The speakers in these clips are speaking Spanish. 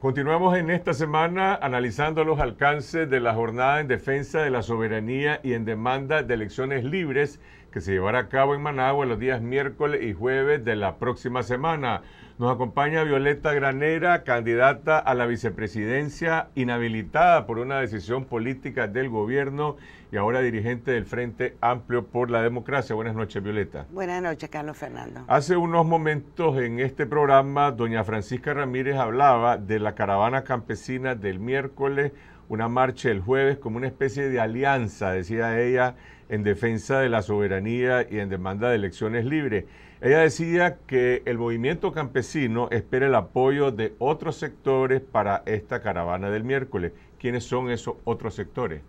Continuamos en esta semana analizando los alcances de la jornada en defensa de la soberanía y en demanda de elecciones libres que se llevará a cabo en Managua los días miércoles y jueves de la próxima semana. Nos acompaña Violeta Granera, candidata a la vicepresidencia, inhabilitada por una decisión política del gobierno y ahora dirigente del Frente Amplio por la Democracia. Buenas noches, Violeta. Buenas noches, Carlos Fernando. Hace unos momentos en este programa, doña Francisca Ramírez hablaba de la caravana campesina del miércoles, una marcha el jueves como una especie de alianza, decía ella en defensa de la soberanía y en demanda de elecciones libres. Ella decía que el movimiento campesino espera el apoyo de otros sectores para esta caravana del miércoles. ¿Quiénes son esos otros sectores?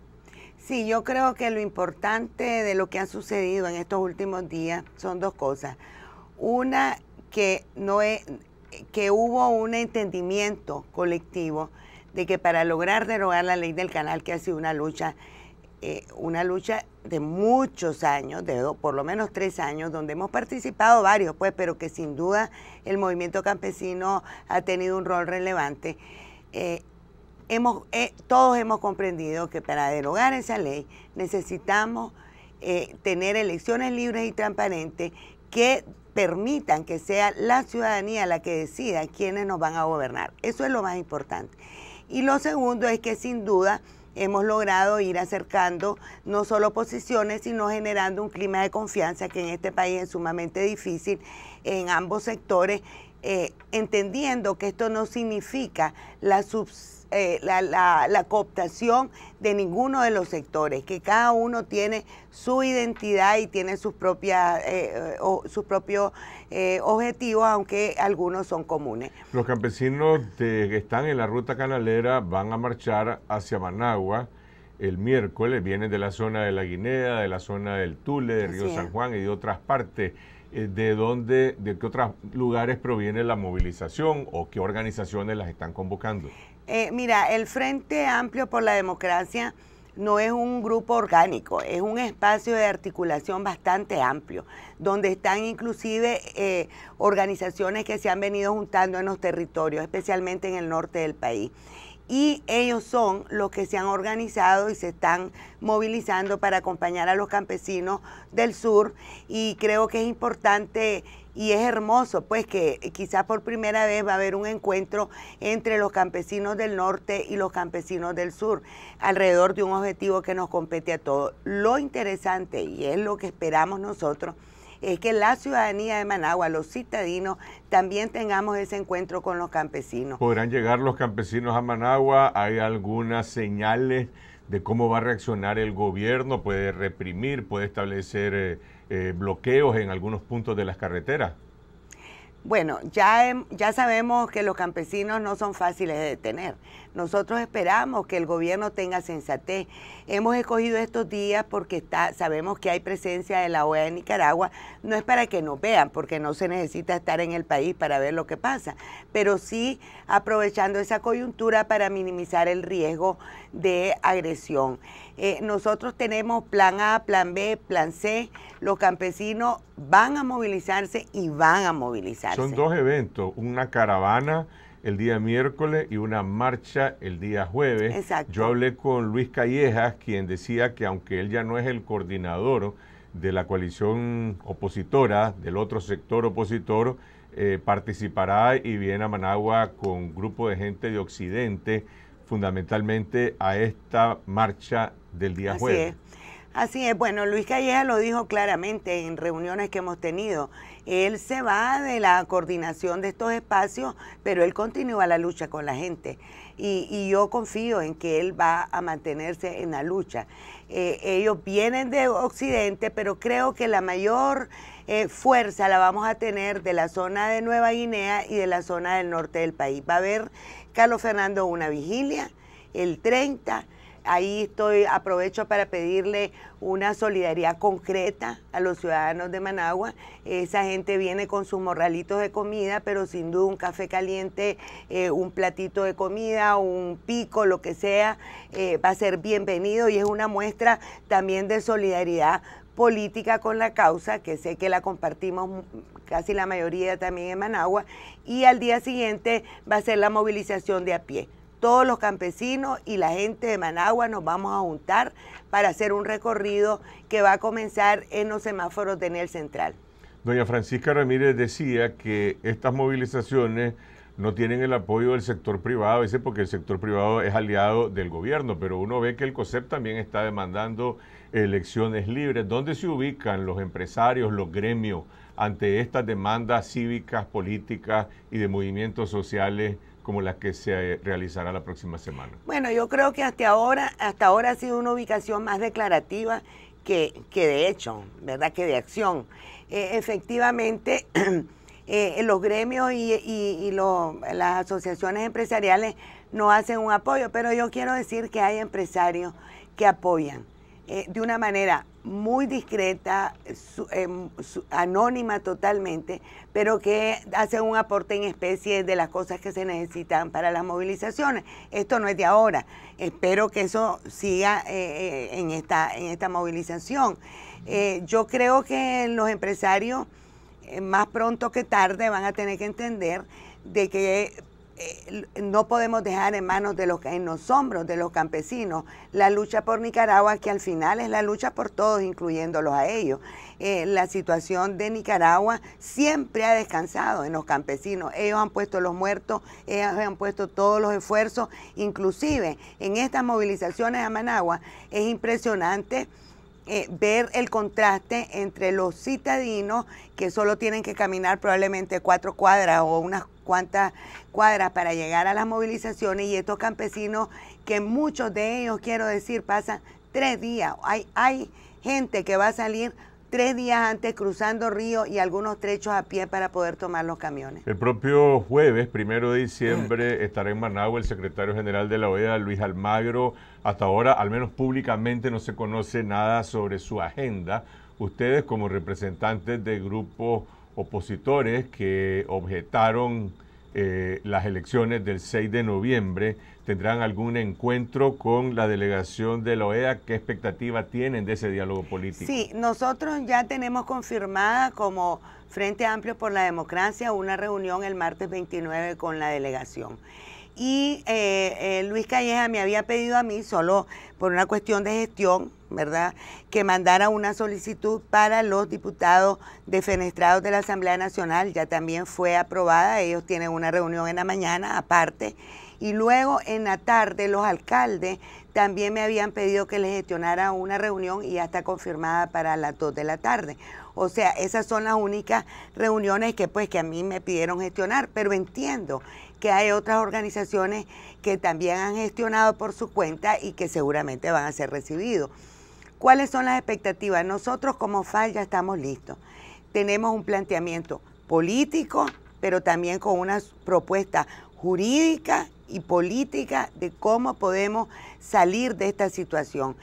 Sí, yo creo que lo importante de lo que ha sucedido en estos últimos días son dos cosas. Una, que, no es, que hubo un entendimiento colectivo de que para lograr derogar la ley del canal, que ha sido una lucha eh, una lucha de muchos años, de por lo menos tres años, donde hemos participado varios, pues, pero que sin duda el movimiento campesino ha tenido un rol relevante. Eh, eh, todos hemos comprendido que para derogar esa ley necesitamos tener elecciones libres y transparentes que permitan que sea la ciudadanía la que decida quiénes nos van a gobernar. Eso es lo más importante. Y lo segundo es que sin duda hemos logrado ir acercando no solo posiciones, sino generando un clima de confianza que en este país es sumamente difícil en ambos sectores. Eh, entendiendo que esto no significa eh, la, la, cooptación de ninguno de los sectores, que cada uno tiene su identidad y tiene sus, propias, eh, eh propios eh, objetivos, aunque algunos son comunes. Los campesinos que están en la ruta canalera van a marchar hacia Managua el miércoles, vienen de la zona de la Guinea, de la zona del Tule, de Río San Juan y de otras partes. Eh, de dónde, de qué otros lugares proviene la movilización o qué organizaciones las están convocando. Eh, mira, el Frente Amplio por la Democracia no es un grupo orgánico, es un espacio de articulación bastante amplio, donde están inclusive eh, organizaciones que se han venido juntando en los territorios, especialmente en el norte del país y ellos son los que se han organizado y se están movilizando para acompañar a los campesinos del sur y creo que es importante y es hermoso pues que quizás por primera vez va a haber un encuentro entre los campesinos del norte y los campesinos del sur alrededor de un objetivo que nos compete a todos. Lo interesante y es lo que esperamos nosotros es que la ciudadanía de Managua, los citadinos, también tengamos ese encuentro con los campesinos. ¿Podrán llegar los campesinos a Managua? ¿Hay algunas señales de cómo va a reaccionar el gobierno? ¿Puede reprimir? ¿Puede establecer eh, eh, bloqueos en algunos puntos de las carreteras? Bueno, ya, ya sabemos que los campesinos no son fáciles de detener. Nosotros esperamos que el gobierno tenga sensatez. Hemos escogido estos días porque está, sabemos que hay presencia de la OEA en Nicaragua. No es para que nos vean, porque no se necesita estar en el país para ver lo que pasa, pero sí aprovechando esa coyuntura para minimizar el riesgo de agresión. Eh, nosotros tenemos plan A, plan B, plan C. Los campesinos van a movilizarse y van a movilizarse. Son dos eventos, una caravana el día miércoles y una marcha el día jueves. Yo hablé con Luis Callejas, quien decía que aunque él ya no es el coordinador de la coalición opositora, del otro sector opositor, eh, participará y viene a Managua con un grupo de gente de Occidente, fundamentalmente a esta marcha del día jueves. Así es, bueno, Luis Calleja lo dijo claramente en reuniones que hemos tenido. Él se va de la coordinación de estos espacios, pero él continúa la lucha con la gente. Y, yo confío en que él va a mantenerse en la lucha. Eh, ellos vienen de Occidente, pero creo que la mayor eh, fuerza la vamos a tener de la zona de Nueva Guinea y de la zona del norte del país. Va a haber, Carlos Fernando, una vigilia el 30 ahí estoy, aprovecho para pedirle una solidaridad concreta a los ciudadanos de Managua. Esa gente viene con sus morralitos de comida, pero sin duda un café caliente, eh, un platito de comida, un pico, lo que sea, eh, va a ser bienvenido y es una muestra también de solidaridad política con la causa, que sé que la compartimos casi la mayoría también en Managua, y al día siguiente va a ser la movilización de a pie todos los campesinos y la gente de Managua nos vamos a juntar para hacer un recorrido que va a comenzar en los semáforos de Nel Central. Doña Francisca Ramírez decía que estas movilizaciones no tienen el apoyo del sector privado, dice porque el sector privado es aliado del gobierno, pero uno ve que el COSEP también está demandando elecciones libres. ¿Dónde se ubican los empresarios, los gremios, ante estas demandas cívicas, políticas y de movimientos sociales como la que se eh, realizará la próxima semana? Bueno, yo creo que hasta ahora, hasta ahora ha sido una ubicación más declarativa que, de hecho, ¿verdad? Que de acción. Eh, efectivamente, eh, los gremios y, las asociaciones empresariales no hacen un apoyo, pero yo quiero decir que hay empresarios que apoyan. Eh, de una manera muy discreta, em, anónima totalmente, pero que hace un aporte en especie de las cosas que se necesitan para las movilizaciones. Esto no es de ahora. Espero que eso siga eh, eh, en, esta, en esta movilización. yo creo que los empresarios, más pronto que tarde, van a tener que entender de que eh, no podemos dejar en manos de los, en los hombros de los campesinos la lucha por Nicaragua, que al final es la lucha por todos, incluyéndolos a ellos. Eh, la situación de Nicaragua siempre ha descansado en los campesinos. Ellos han puesto los muertos, ellos han puesto todos los esfuerzos, inclusive en estas movilizaciones a Managua es impresionante eh, ver el contraste entre los citadinos que solo tienen que caminar probablemente cuatro cuadras o unas cuantas cuadras para llegar a las movilizaciones y estos campesinos que muchos de ellos, quiero decir, pasan tres días. Hay, hay gente que va a salir tres días antes cruzando río y algunos trechos a pie para poder tomar los camiones. El propio jueves, primero de diciembre, estará en Managua el secretario general de la OEA, Luis Almagro. Hasta ahora, al menos públicamente, no se conoce nada sobre su agenda. Ustedes, como representantes de grupos opositores que objetaron eh, las elecciones del 6 de noviembre. ¿Tendrán algún encuentro con la delegación de la OEA? ¿Qué expectativa tienen de ese diálogo político? Sí, nosotros ya tenemos confirmada como Frente Amplio por la Democracia una reunión el martes 29 con la delegación. Y eh, eh, Luis Calleja me había pedido a mí, solo por una cuestión de gestión, ¿verdad?, que mandara una solicitud para los diputados defenestrados de la Asamblea Nacional. Ya también fue aprobada, ellos tienen una reunión en la mañana aparte. Y luego en la tarde los alcaldes también me habían pedido que les gestionara una reunión y ya está confirmada para las 2 de la tarde. O sea, esas son las únicas reuniones que pues que a mí me pidieron gestionar, pero entiendo que hay otras organizaciones que también han gestionado por su cuenta y que seguramente van a ser recibidos. ¿Cuáles son las expectativas? Nosotros como FAL ya estamos listos. Tenemos un planteamiento político, pero también con una propuesta jurídica y política de cómo podemos salir de esta situación.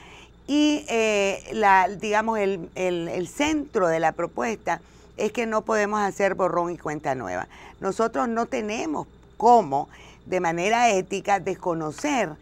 Y eh, la, digamos, el, el centro de la propuesta es que no podemos hacer borrón y cuenta nueva. Nosotros no tenemos cómo, de manera ética, desconocer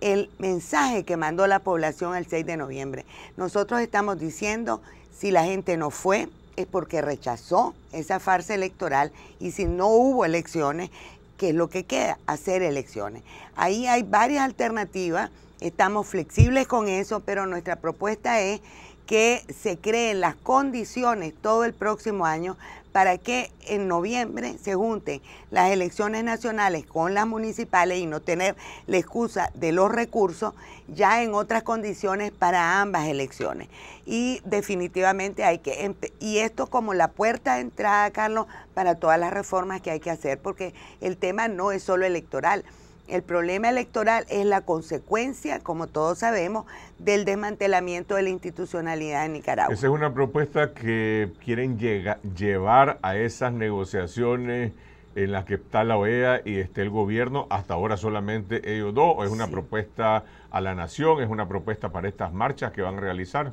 el mensaje que mandó la población el 6 de noviembre. Nosotros estamos diciendo, si la gente no fue, es porque rechazó esa farsa electoral y si no hubo elecciones, ¿qué es lo que queda? Hacer elecciones. Ahí hay varias alternativas Estamos flexibles con eso, pero nuestra propuesta es que se creen las condiciones todo el próximo año para que en noviembre se junten las elecciones nacionales con las municipales y no tener la excusa de los recursos ya en otras condiciones para ambas elecciones. Y definitivamente hay que, y esto como la puerta de entrada, Carlos, para todas las reformas que hay que hacer, porque el tema no es solo electoral el problema electoral es la consecuencia, como todos sabemos, del desmantelamiento de la institucionalidad en Nicaragua. Esa es una propuesta que quieren llevar a esas negociaciones en las que está la OEA y esté el gobierno, hasta ahora solamente ellos dos, o es una propuesta a la nación, es una propuesta para estas marchas que van a realizar.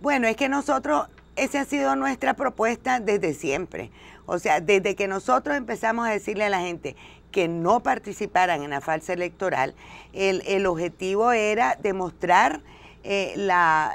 Bueno, es que nosotros esa ha sido nuestra propuesta desde siempre. O sea, desde que nosotros empezamos a decirle a la gente que no participaran en la falsa electoral, el, el objetivo era demostrar, eh, la,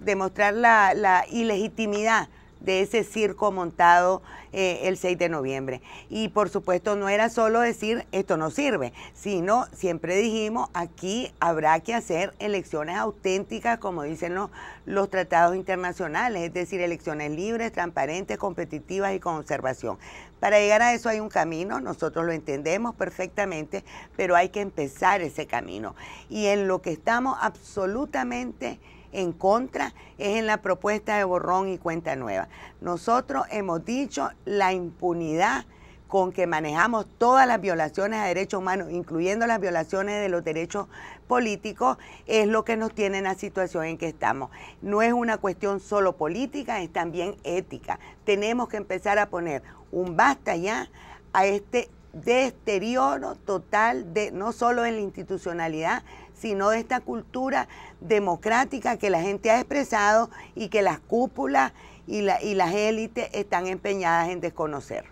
demostrar la ilegitimidad de ese circo montado eh, el 6 de noviembre. Y por supuesto no era solo decir esto no sirve, sino siempre dijimos aquí habrá que hacer elecciones auténticas, como dicen los, los tratados internacionales, es decir, elecciones libres, transparentes, competitivas y con observación. Para llegar a eso hay un camino, nosotros lo entendemos perfectamente, pero hay que empezar ese camino. Y en lo que estamos absolutamente en contra es en la propuesta de borrón y cuenta nueva. Nosotros hemos dicho la impunidad con que manejamos todas las violaciones a derechos humanos, incluyendo las violaciones de los derechos políticos, es lo que nos tiene en la situación en que estamos. No es una cuestión solo política, es también ética. Tenemos que empezar a poner un basta ya a este deterioro total de no solo en la institucionalidad, sino de esta cultura democrática que la gente ha expresado y que las cúpulas y, la, y las élites están empeñadas en desconocer.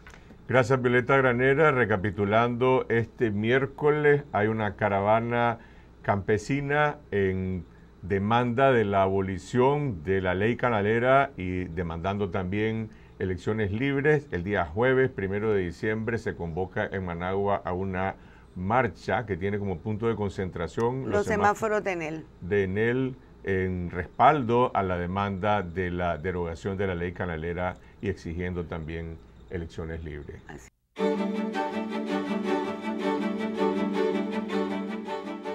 Gracias Violeta Granera. Recapitulando, este miércoles hay una caravana campesina en demanda de la abolición de la ley canalera y demandando también elecciones libres. El día jueves, primero de diciembre, se convoca en Managua a una marcha que tiene como punto de concentración los, semáforos de Enel. De en respaldo a la demanda de la derogación de la ley canalera y exigiendo también elecciones libres.